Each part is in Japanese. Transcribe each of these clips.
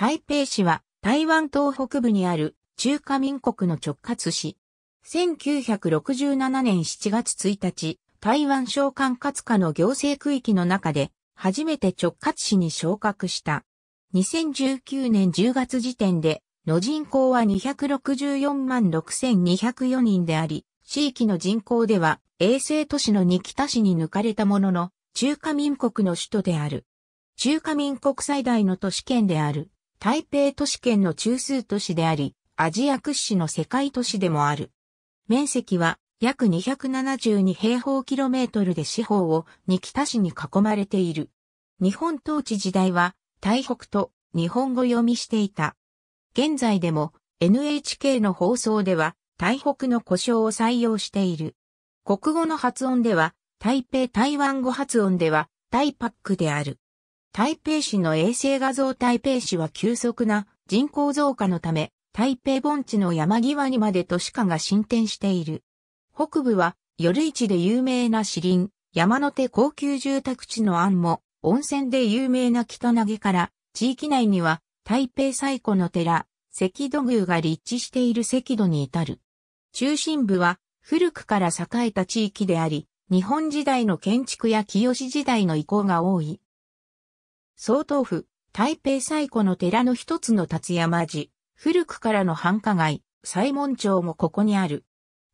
台北市は台湾東北部にある中華民国の直轄市。1967年7月1日、台湾省管轄下の行政区域の中で初めて直轄市に昇格した。2019年10月時点での人口は264万6204人であり、地域の人口では衛星都市の二北市に抜かれたものの、中華民国の首都である。中華民国最大の都市圏である。台北都市圏の中枢都市であり、アジア屈指の世界都市でもある。面積は約272平方キロメートルで四方を二北市に囲まれている。日本統治時代は台北と日本語読みしていた。現在でも NHK の放送では台北の故障を採用している。国語の発音では台北台湾語発音では台パックである。台北市の衛星画像台北市は急速な人口増加のため、台北盆地の山際にまで都市化が進展している。北部は夜市で有名な市林、山の手高級住宅地の案も、温泉で有名な北投げから、地域内には台北最古の寺、赤土宮が立地している赤土に至る。中心部は古くから栄えた地域であり、日本時代の建築や清時代の遺構が多い。総統府、台北最古の寺の一つの立山寺、古くからの繁華街、西門町もここにある。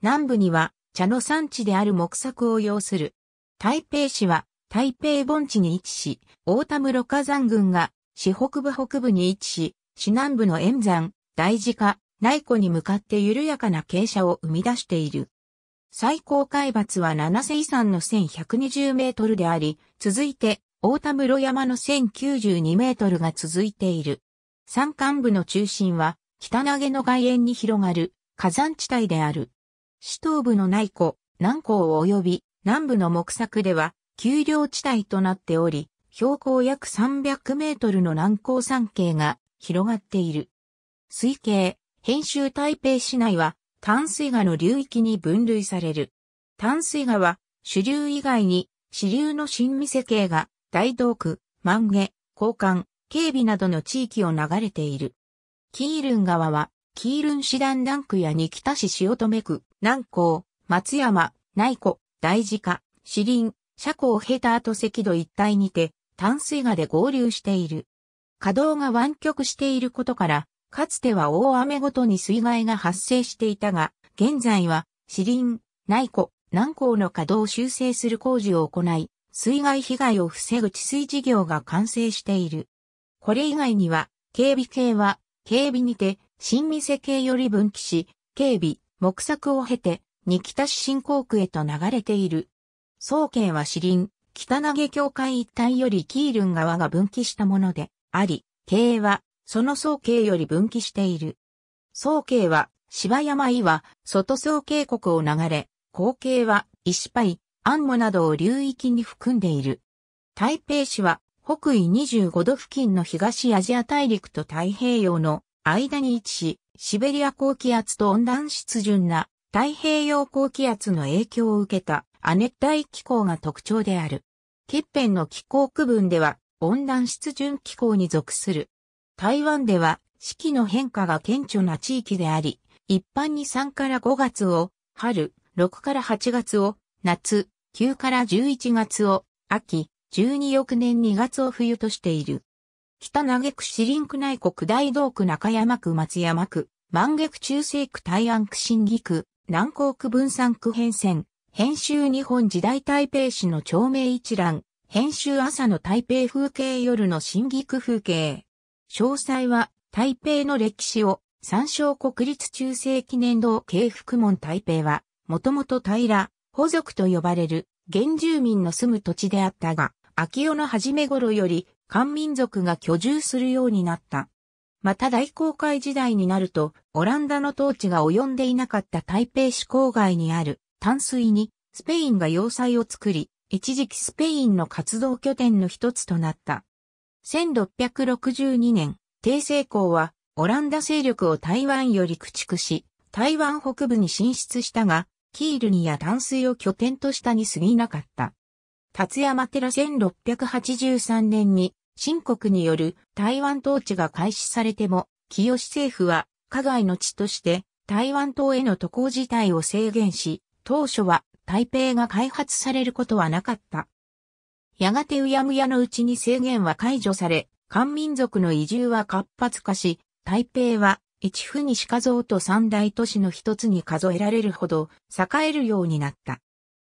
南部には茶の産地である木作を要する。台北市は台北盆地に位置し、大田室火山群が市北部北部に位置し、市南部の円山、大寺下、内湖に向かって緩やかな傾斜を生み出している。最高海抜は七瀬遺産の1120メートルであり、続いて大田室山の1092メートルが続いている。山間部の中心は、北投げの外縁に広がる火山地帯である。市東部の内湖、南港及び南部の木作では、丘陵地帯となっており、標高約300メートルの南高山系が広がっている。水系、編集台北市内は、淡水河の流域に分類される。淡水河は、主流以外に、支流の新見世系が大道区、万華、交換、警備などの地域を流れている。キールン川は、キールン師団団区や二北市塩留区、南港、松山、内湖、大塚、市林、車庫を経た後赤土一帯にて、淡水河で合流している。稼働が湾曲していることから、かつては大雨ごとに水害が発生していたが、現在は、市林、内湖、南港の稼働を修正する工事を行い、水害被害を防ぐ治水事業が完成している。これ以外には、警備系は、警備にて、新見世系より分岐し、警備、木作を経て、に北市新港区へと流れている。総慶は市林、北投げ境界一帯よりキールン側が分岐したもので、あり、経営は、その総慶より分岐している。総慶は、芝山岩、外総渓国を流れ、後継は、石パイ、安モなどを流域に含んでいる。台北市は北緯25度付近の東アジア大陸と太平洋の間に位置し、シベリア高気圧と温暖湿潤な太平洋高気圧の影響を受けた亜熱帯気候が特徴である。近辺の気候区分では温暖湿潤気候に属する。台湾では四季の変化が顕著な地域であり、一般に3から5月を春、6から8月を夏、9から11月を秋、12翌年2月を冬としている。北投区リ林区内国大道区中山区松山区、万下中西区大安区新義区、南港区分散区変遷、編集日本時代台北市の町名一覧、編集朝の台北風景夜の新義区風景。詳細は台北の歴史を参照国立中世記念堂京福門台北は、もともと平、保族と呼ばれる原住民の住む土地であったが、秋代の初め頃より漢民族が居住するようになった。また大航海時代になると、オランダの統治が及んでいなかった台北市郊外にある淡水にスペインが要塞を作り、一時期スペインの活動拠点の一つとなった。1662年、帝政公はオランダ勢力を台湾より駆逐し、台湾北部に進出したが、キールニや淡水を拠点としたに過ぎなかった。達山寺1683年に、新国による台湾統治が開始されても、清政府は、加害の地として、台湾島への渡航自体を制限し、当初は台北が開発されることはなかった。やがてうやむやのうちに制限は解除され、漢民族の移住は活発化し、台北は一府西和蔵と三大都市の一つに数えられるほど栄えるようになった。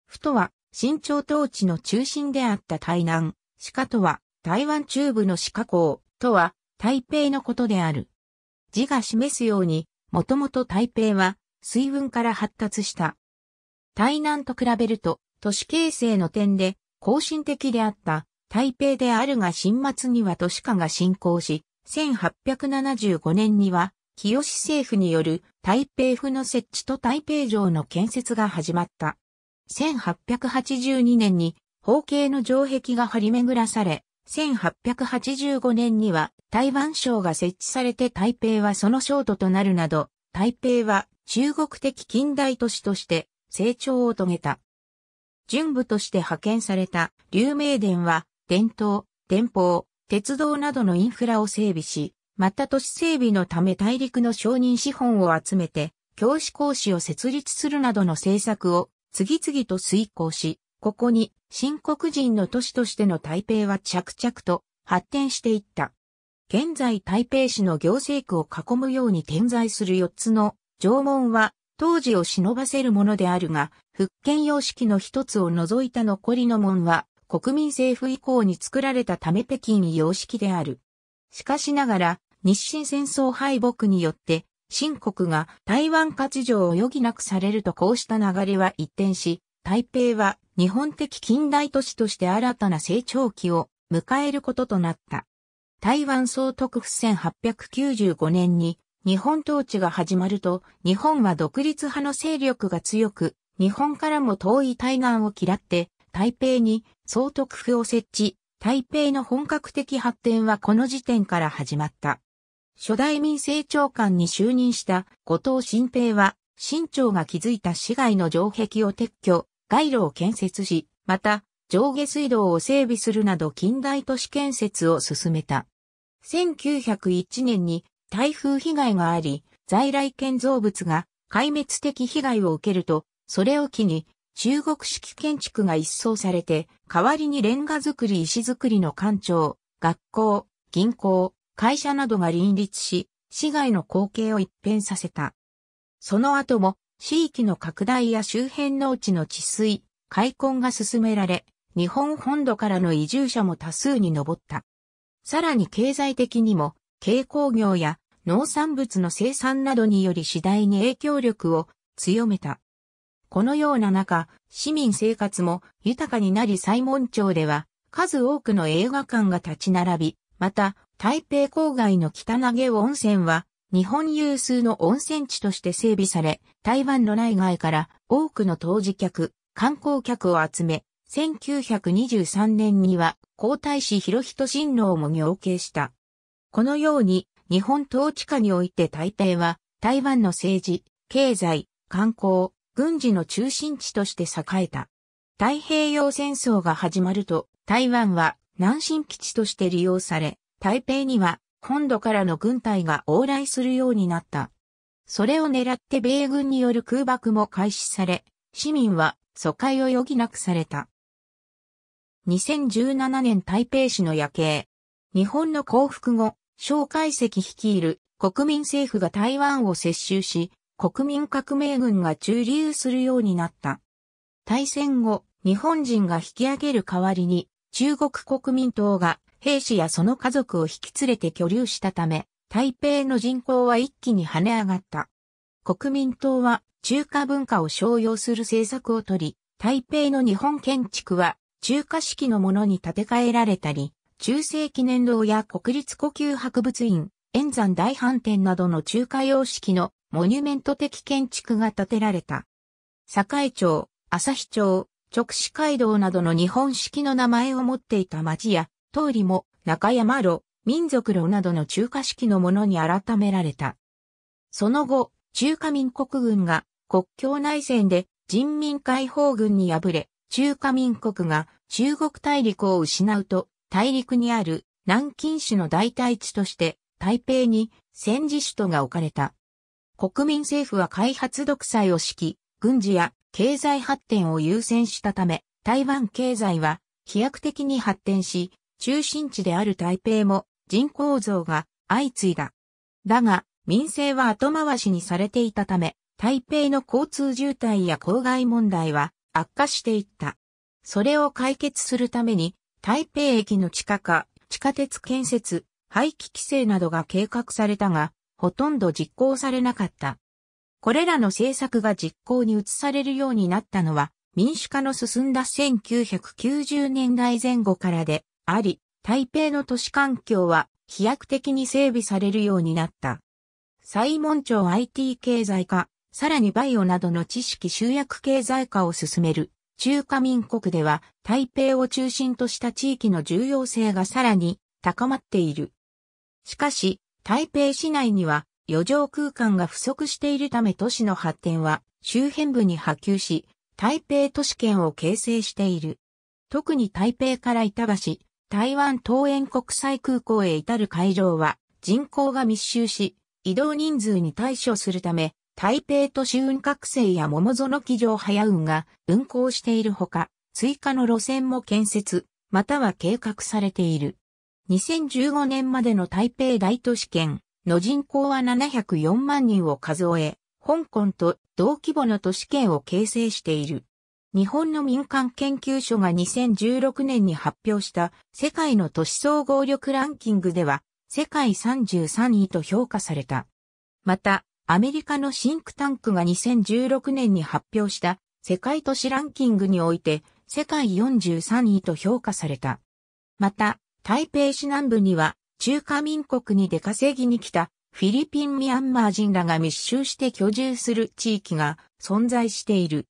府とは、新朝統治の中心であった台南、鹿とは、台湾中部の鹿港、とは、台北のことである。字が示すように、もともと台北は、水運から発達した。台南と比べると、都市形成の点で、後進的であった、台北であるが新末には都市化が進行し、1875年には日吉政府による台北府の設置と台北城の建設が始まった。1882年に方形の城壁が張り巡らされ、1885年には台湾省が設置されて台北はその省都となるなど、台北は中国的近代都市として成長を遂げた。準部として派遣された流明殿は伝統、電報、鉄道などのインフラを整備し、また都市整備のため大陸の承認資本を集めて、教師講師を設立するなどの政策を次々と遂行し、ここに新国人の都市としての台北は着々と発展していった。現在台北市の行政区を囲むように点在する4つの城門は当時を忍ばせるものであるが、復権様式の一つを除いた残りの門は国民政府以降に作られたため北京様式である。しかしながら日清戦争敗北によって、新国が台湾割譲を余儀なくされるとこうした流れは一転し、台北は日本的近代都市として新たな成長期を迎えることとなった。台湾総督府1895年に日本統治が始まると、日本は独立派の勢力が強く、日本からも遠い対岸を嫌って、台北に総督府を設置、台北の本格的発展はこの時点から始まった。初代民政長官に就任した後藤新平は、新朝が築いた市街の城壁を撤去、街路を建設し、また、上下水道を整備するなど近代都市建設を進めた。1901年に台風被害があり、在来建造物が壊滅的被害を受けると、それを機に中国式建築が一掃されて、代わりにレンガ造り石造りの官庁、学校、銀行、会社などが林立し、市街の光景を一変させた。その後も、地域の拡大や周辺農地の治水、開墾が進められ、日本本土からの移住者も多数に上った。さらに経済的にも、軽工業や農産物の生産などにより次第に影響力を強めた。このような中、市民生活も豊かになり西門町では数多くの映画館が立ち並び、また台北郊外の北投げ温泉は、日本有数の温泉地として整備され、台湾の内外から多くの当時客、観光客を集め、1923年には皇太子広人親王も行慶した。このように、日本統治下において台北は、台湾の政治、経済、観光、軍事の中心地として栄えた。太平洋戦争が始まると、台湾は南進基地として利用され、台北には本土からの軍隊が往来するようになった。それを狙って米軍による空爆も開始され、市民は疎開を余儀なくされた。2017年台北市の夜景。日本の降伏後、蒋介石率いる国民政府が台湾を接収し、国民革命軍が駐留するようになった。大戦後、日本人が引き上げる代わりに、中国国民党が兵士やその家族を引き連れて居留したため、台北の人口は一気に跳ね上がった。国民党は中華文化を商用する政策をとり、台北の日本建築は中華式のものに建て替えられたり、中世記念堂や国立呼吸博物院、円山大飯店などの中華様式のモニュメント的建築が建てられた。栄町、旭町、直市街道などの日本式の名前を持っていた町や通りも中山路、民族路などの中華式のものに改められた。その後、中華民国軍が国境内戦で人民解放軍に敗れ、中華民国が中国大陸を失うと、大陸にある南京市の代替地として台北に戦時首都が置かれた。国民政府は開発独裁を敷き、軍事や経済発展を優先したため、台湾経済は飛躍的に発展し、中心地である台北も人口増が相次いだ。だが、民政は後回しにされていたため、台北の交通渋滞や郊外問題は悪化していった。それを解決するために、台北駅の地下化、地下鉄建設、廃棄規制などが計画されたが、ほとんど実行されなかった。これらの政策が実行に移されるようになったのは、民主化の進んだ1990年代前後からで、あり、台北の都市環境は飛躍的に整備されるようになった。西門町 IT 経済化、さらにバイオなどの知識集約経済化を進める中華民国では台北を中心とした地域の重要性がさらに高まっている。しかし、台北市内には余剰空間が不足しているため都市の発展は周辺部に波及し、台北都市圏を形成している。特に台北から板橋、台湾桃園国際空港へ至る会場は人口が密集し、移動人数に対処するため、台北都市運覚醒や桃園機場早運が運行しているほか、追加の路線も建設、または計画されている。2015年までの台北大都市圏の人口は704万人を数え、香港と同規模の都市圏を形成している。日本の民間研究所が2016年に発表した世界の都市総合力ランキングでは世界33位と評価された。また、アメリカのシンクタンクが2016年に発表した世界都市ランキングにおいて世界43位と評価された。また、台北市南部には中華民国に出稼ぎに来たフィリピン・ミャンマー人らが密集して居住する地域が存在している。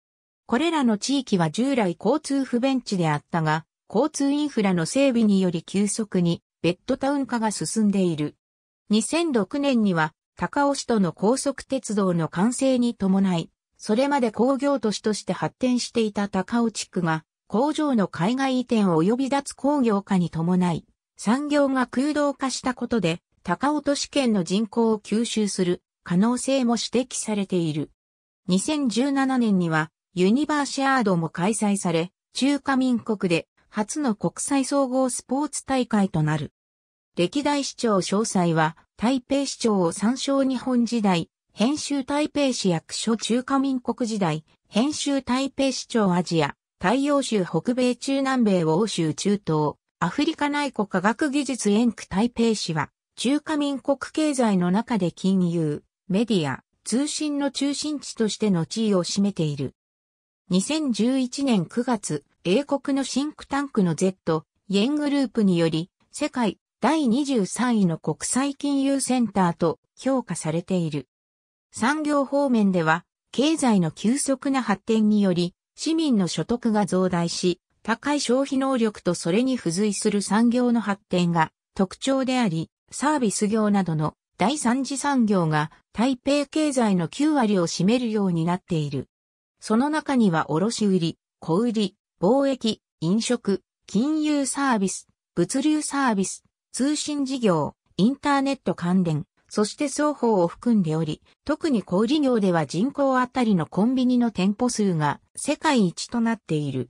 これらの地域は従来交通不便地であったが、交通インフラの整備により急速にベッドタウン化が進んでいる。2006年には高尾市との高速鉄道の完成に伴い、それまで工業都市として発展していた高尾地区が工場の海外移転及び脱工業化に伴い、産業が空洞化したことで高尾都市圏の人口を吸収する可能性も指摘されている。2017年にはユニバーシアードも開催され、中華民国で初の国際総合スポーツ大会となる。歴代市長詳細は、台北市長を参照日本時代、編集台北市役所中華民国時代、編集台北市長アジア、太陽州北米中南米欧州中東、アフリカ内国科学技術園区台北市は、中華民国経済の中で金融、メディア、通信の中心地としての地位を占めている。2011年9月、英国のシンクタンクの Z、イェングループにより、世界第23位の国際金融センターと評価されている。産業方面では、経済の急速な発展により、市民の所得が増大し、高い消費能力とそれに付随する産業の発展が特徴であり、サービス業などの第三次産業が台北経済の9割を占めるようになっている。その中には卸売、小売、貿易、飲食、金融サービス、物流サービス、通信事業、インターネット関連、そして双方を含んでおり、特に小売業では人口あたりのコンビニの店舗数が世界一となっている。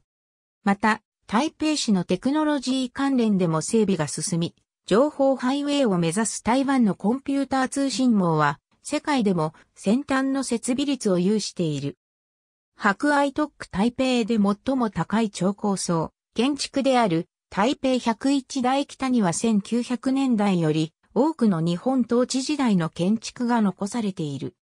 また、台北市のテクノロジー関連でも整備が進み、情報ハイウェイを目指す台湾のコンピューター通信網は、世界でも先端の設備率を有している。博愛特区台北で最も高い超高層、建築である台北101台北には1900年代より多くの日本統治時代の建築が残されている。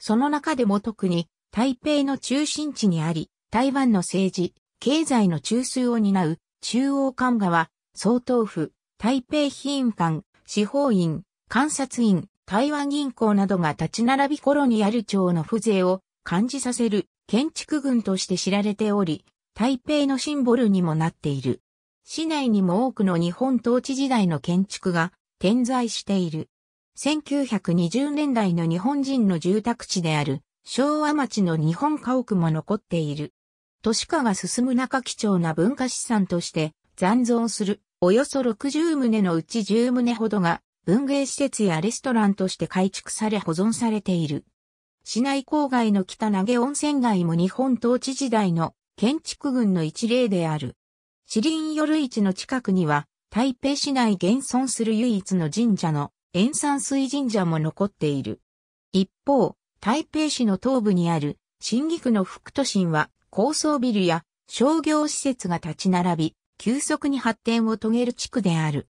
その中でも特に台北の中心地にあり、台湾の政治、経済の中枢を担う中央官側、総統府、台北非院館、司法院、監察院、台湾銀行などが立ち並びコロニアル庁の風情を感じさせる建築群として知られており、台北のシンボルにもなっている。市内にも多くの日本統治時代の建築が点在している。1920年代の日本人の住宅地である昭和町の日本家屋も残っている。都市化が進む中貴重な文化資産として残存するおよそ60棟のうち10棟ほどが文芸施設やレストランとして改築され保存されている。市内郊外の北投げ温泉街も日本統治時代の建築群の一例である。市林夜市の近くには、台北市内現存する唯一の神社の塩山水神社も残っている。一方、台北市の東部にある新義区の副都心は高層ビルや商業施設が立ち並び、急速に発展を遂げる地区である。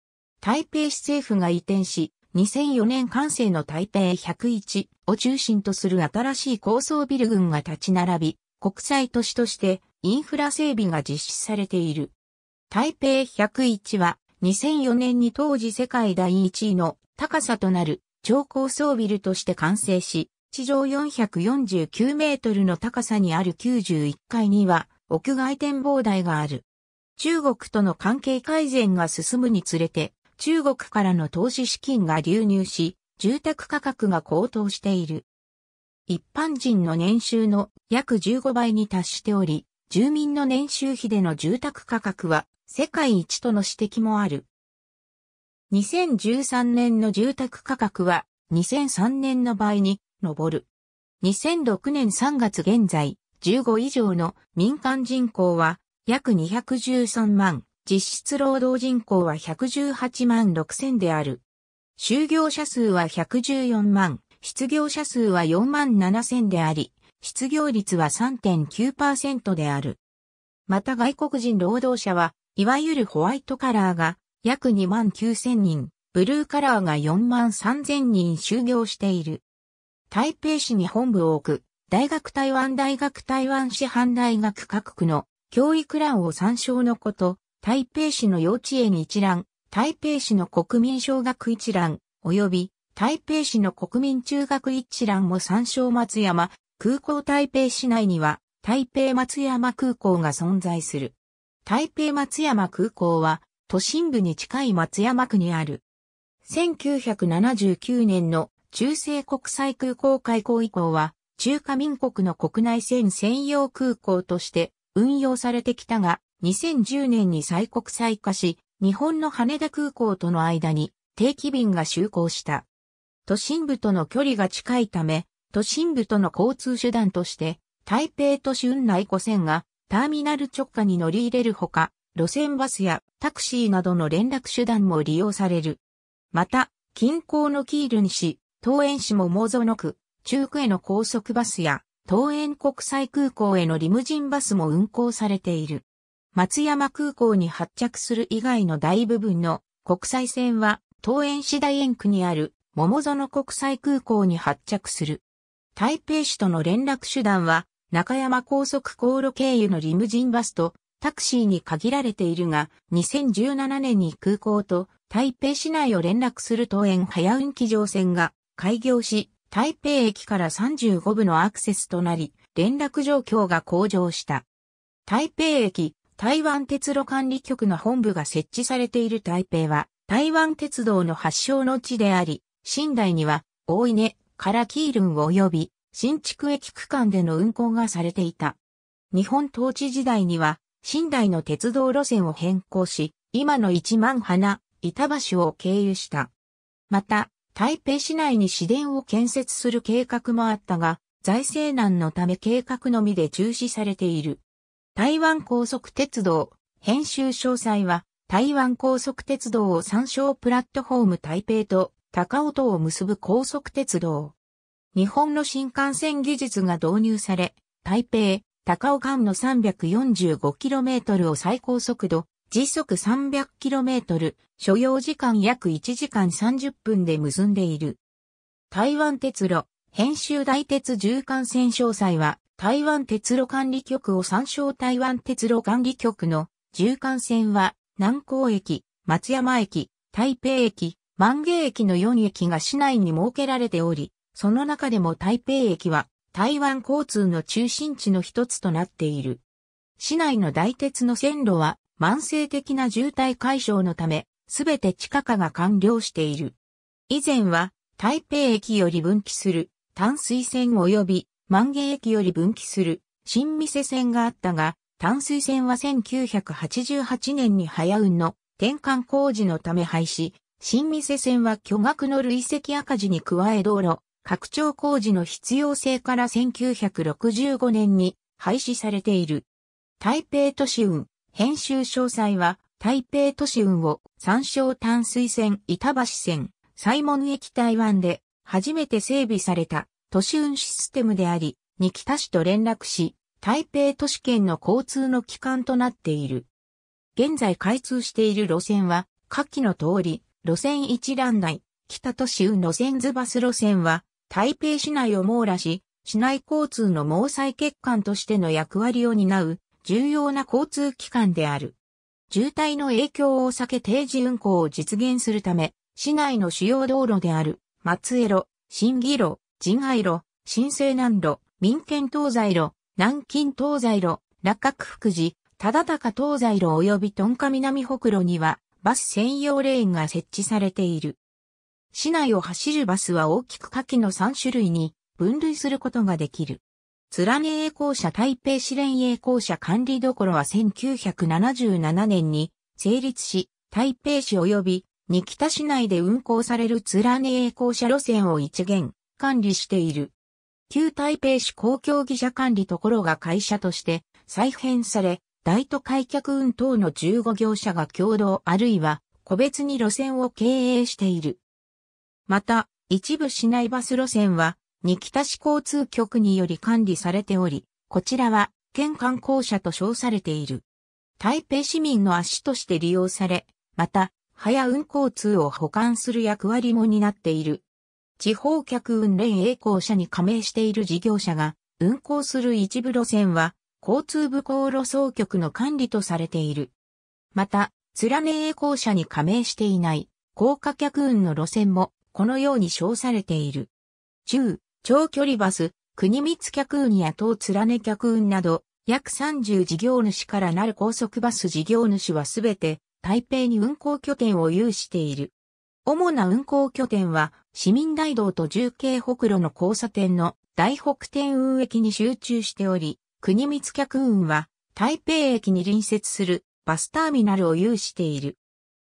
台北市政府が移転し、2004年完成の台北101を中心とする新しい高層ビル群が立ち並び、国際都市としてインフラ整備が実施されている。台北101は2004年に当時世界第1位の高さとなる超高層ビルとして完成し、地上449メートルの高さにある91階には屋外展望台がある。中国との関係改善が進むにつれて、中国からの投資資金が流入し、住宅価格が高騰している。一般人の年収の約15倍に達しており、住民の年収比での住宅価格は世界一との指摘もある。2013年の住宅価格は2003年の倍に上る。2006年3月現在、15以上の民間人口は約213万実質労働人口は118万6000である。就業者数は114万、失業者数は4万7000であり、失業率は3.9%である。また外国人労働者は、いわゆるホワイトカラーが約2万9000人、ブルーカラーが4万3000人就業している。台北市に本部を置く、大学台湾大学台湾市販大学各区の教育欄を参照のこと、台北市の幼稚園一覧、台北市の国民小学一覧、及び台北市の国民中学一覧も参照松山空港台北市内には台北松山空港が存在する。台北松山空港は都心部に近い松山区にある。1979年の中西国際空港開港以降は中華民国の国内線専用空港として運用されてきたが、2010年に再国際化し、日本の羽田空港との間に定期便が就航した。都心部との距離が近いため、都心部との交通手段として、台北都市運内5線がターミナル直下に乗り入れるほか、路線バスやタクシーなどの連絡手段も利用される。また、近郊のキールにし、東園市も妄想の区、中区への高速バスや、東園国際空港へのリムジンバスも運行されている。松山空港に発着する以外の大部分の国際線は、桃園市大園区にある桃園国際空港に発着する。台北市との連絡手段は、中山高速航路経由のリムジンバスとタクシーに限られているが、2017年に空港と台北市内を連絡する東園早運機乗船が開業し、台北駅から35部のアクセスとなり、連絡状況が向上した。台北駅台湾鉄路管理局の本部が設置されている台北は、台湾鉄道の発祥の地であり、新台には、大稲からキールン及び、新築駅区間での運行がされていた。日本統治時代には、新台の鉄道路線を変更し、今の一万花、板橋を経由した。また、台北市内に市電を建設する計画もあったが、財政難のため計画のみで中止されている。台湾高速鉄道、編集詳細は、台湾高速鉄道を参照プラットフォーム台北と高尾とを結ぶ高速鉄道。日本の新幹線技術が導入され、台北、高尾間の 345km を最高速度、時速 300km、所要時間約1時間30分で結んでいる。台湾鉄路、編集大鉄縦幹線詳細は、台湾鉄路管理局を参照台湾鉄路管理局の縦貫線は南港駅、松山駅、台北駅、万芸駅の4駅が市内に設けられており、その中でも台北駅は台湾交通の中心地の一つとなっている。市内の大鉄の線路は慢性的な渋滞解消のため、すべて地下化が完了している。以前は台北駅より分岐する淡水線及び万華駅より分岐する新見世線があったが、淡水線は1988年に早運の転換工事のため廃止、新見世線は巨額の累積赤字に加え道路、拡張工事の必要性から1965年に廃止されている。台北都市運、編集詳細は、台北都市運を参照。淡水線、板橋線、西門駅台湾で初めて整備された都市運システムであり、に北市と連絡し、台北都市圏の交通の機関となっている。現在開通している路線は、下記の通り、路線一覧内、北都市運路線ズバス路線は、台北市内を網羅し、市内交通の毛細血管としての役割を担う、重要な交通機関である。渋滞の影響を避け定時運行を実現するため、市内の主要道路である、松江路、新義路、仁愛路、新西南路、民権東西路、南京東西路、落閣福寺、忠高東西路及びトンカ南北路にはバス専用レーンが設置されている。市内を走るバスは大きく下記の3種類に分類することができる。津ね栄光社台北市連栄光社管理どころは1977年に成立し、台北市及び二北市内で運行される津ね栄光社路線を一元管理している。旧台北市公共技者管理ところが会社として再編され、大都開脚運等の15業者が共同あるいは個別に路線を経営している。また、一部市内バス路線は、に北市交通局により管理されており、こちらは、県観光車と称されている。台北市民の足として利用され、また、早運交通を保管する役割も担っている。地方客運連栄光社に加盟している事業者が運行する一部路線は交通部航路総局の管理とされている。また、連栄光社に加盟していない高架客運の路線もこのように称されている。中、長距離バス、国光客運や東連客運など、約30事業主からなる高速バス事業主はすべて台北に運行拠点を有している。主な運行拠点は市民大道と重慶北路の交差点の大北天運駅に集中しており、国光客運は台北駅に隣接するバスターミナルを有している。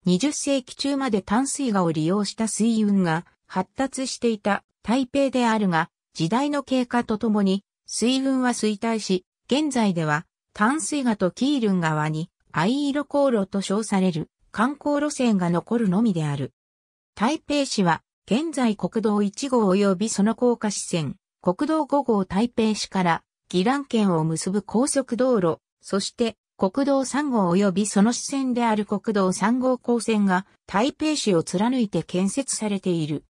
20世紀中まで淡水河を利用した水運が発達していた台北であるが、時代の経過とともに水運は衰退し、現在では淡水河とキールン川に藍色航路と称される観光路線が残るのみである。台北市は現在国道1号及びその高架支線、国道5号台北市から宜蘭県を結ぶ高速道路、そして国道3号及びその支線である国道3号高線が台北市を貫いて建設されている。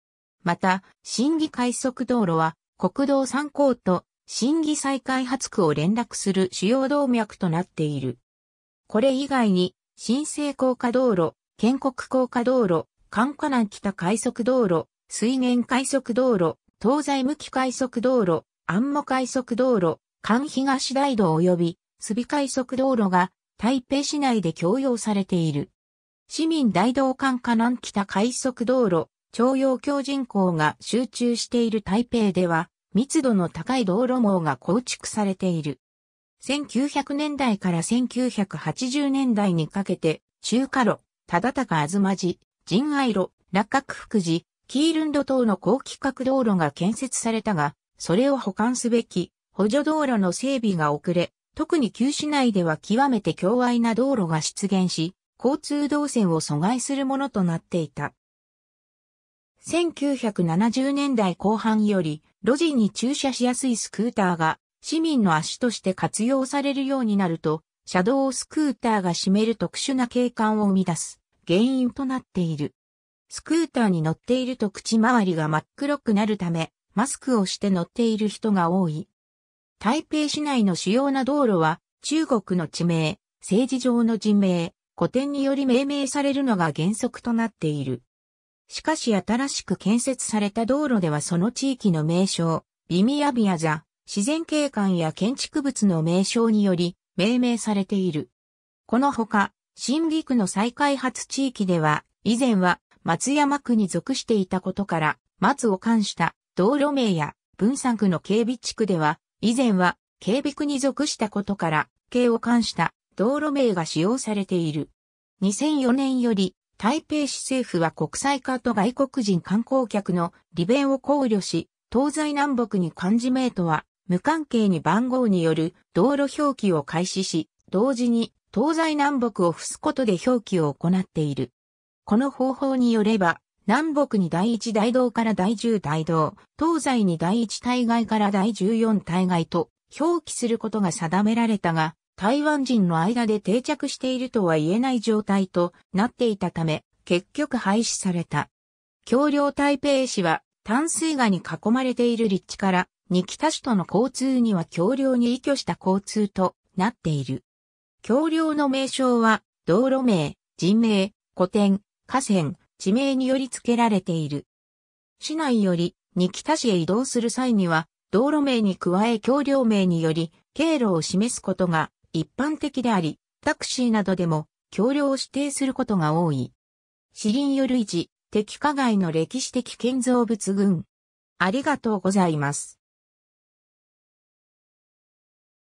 また、新規快速道路は国道3号と新規再開発区を連絡する主要動脈となっている。これ以外に、新生高架道路、建国高架道路、関華南北快速道路、水源快速道路、東西向き快速道路、安茂快速道路、関東大道及び、すび快速道路が台北市内で供用されている。市民大道関華南北快速道路、徴用強人口が集中している台北では、密度の高い道路網が構築されている。1900年代から1980年代にかけて、中華路、忠高あずまじ、仁愛路、落角福寺、キールンド等の高規格道路が建設されたが、それを補完すべき補助道路の整備が遅れ、特に旧市内では極めて強愛な道路が出現し、交通動線を阻害するものとなっていた。1970年代後半より、路地に駐車しやすいスクーターが、市民の足として活用されるようになると、車道をスクーターが占める特殊な景観を生み出す。原因となっている。スクーターに乗っていると口周りが真っ黒くなるため、マスクをして乗っている人が多い。台北市内の主要な道路は、中国の地名、政治上の人名、古典により命名されるのが原則となっている。しかし新しく建設された道路ではその地域の名称、ビミアビアザ、自然景観や建築物の名称により命名されている。このほか、新陸の再開発地域では、以前は松山区に属していたことから、松を冠した道路名や分散区の警備地区では、以前は警備区に属したことから、警を冠した道路名が使用されている。2004年より、台北市政府は国際化と外国人観光客の利便を考慮し、東西南北に漢字名とは無関係に番号による道路表記を開始し、同時に東西南北を付すことで表記を行っている。この方法によれば、南北に第一大道から第十大道、東西に第一大外から第十四大外と表記することが定められたが、台湾人の間で定着しているとは言えない状態となっていたため、結局廃止された。橋梁台北市は淡水河に囲まれている立地から、日北市との交通には橋梁に依拠した交通となっている。橋梁の名称は、道路名、人名、古典、河川、地名により付けられている。市内より、に北市へ移動する際には、道路名に加え橋梁名により、経路を示すことが一般的であり、タクシーなどでも、橋梁を指定することが多い。市林よる一、敵加害の歴史的建造物群。ありがとうございます。